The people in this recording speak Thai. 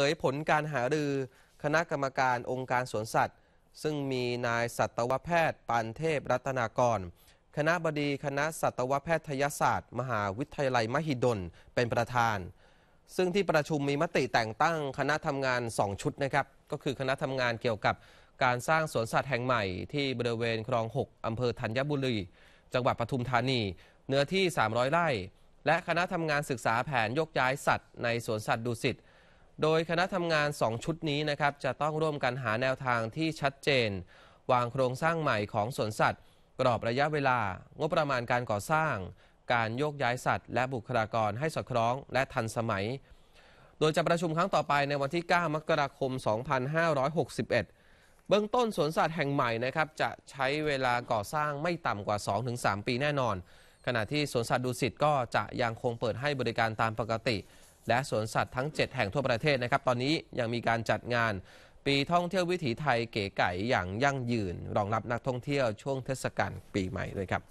ผยผลการหารือคณะกรรมการองค์การสวนสัตว์ ซึ่งมีนายสัตวแพทย์ ปันเทพรัตนากร คณะบดีคณะสัตวแพทยศาสตร์ มหาวิทยาลัยมหิดลเป็นประธาน ซึ่งที่ประชุมมีมติแต่งตั้งคณะทำงาน 2 ชุดนะครับก็คือคณะทำงานเกี่ยวกับ การสร้างสวนสัตว์แห่งใหม่ที่บริเวณคลอง 6อำเภอธัญบุรีจังหวัดปทุมธานีเนื้อที่ 300ไร่และคณะทำงานศึกษาแผนยกย้ายสัตว์ในสวนสัตว์ดุสิตโดยคณะทำงาน 2 ชุดนี้นะครับ จะต้องร่วมกันหาแนวทางที่ชัดเจน วางโครงสร้างใหม่ของสวนสัตว์ กรอบระยะเวลา งบประมาณการก่อสร้าง การโยกย้ายสัตว์และบุคลากรให้สอดคล้องและทันสมัย โดยจะประชุมครั้งต่อไปในวันที่ 9มกราคม 2561 เบื้องต้นสวนสัตว์แห่งใหม่นะครับจะใช้เวลาก่อสร้างไม่ต่ำกว่า 2-3 ปีแน่นอน ขณะที่สวนสัตว์ดุสิตก็จะยังคงเปิดให้บริการตามปกติและสวนสัตว์ทั้ง 7 แห่งทั่วประเทศนะครับ ตอนนี้ยังมีการจัดงาน ปีท่องเที่ยววิถีไทยเก๋ไก๋อย่างยั่งยืนรองรับนักท่องเที่ยวช่วงเทศกาลปีใหม่ด้วยครับ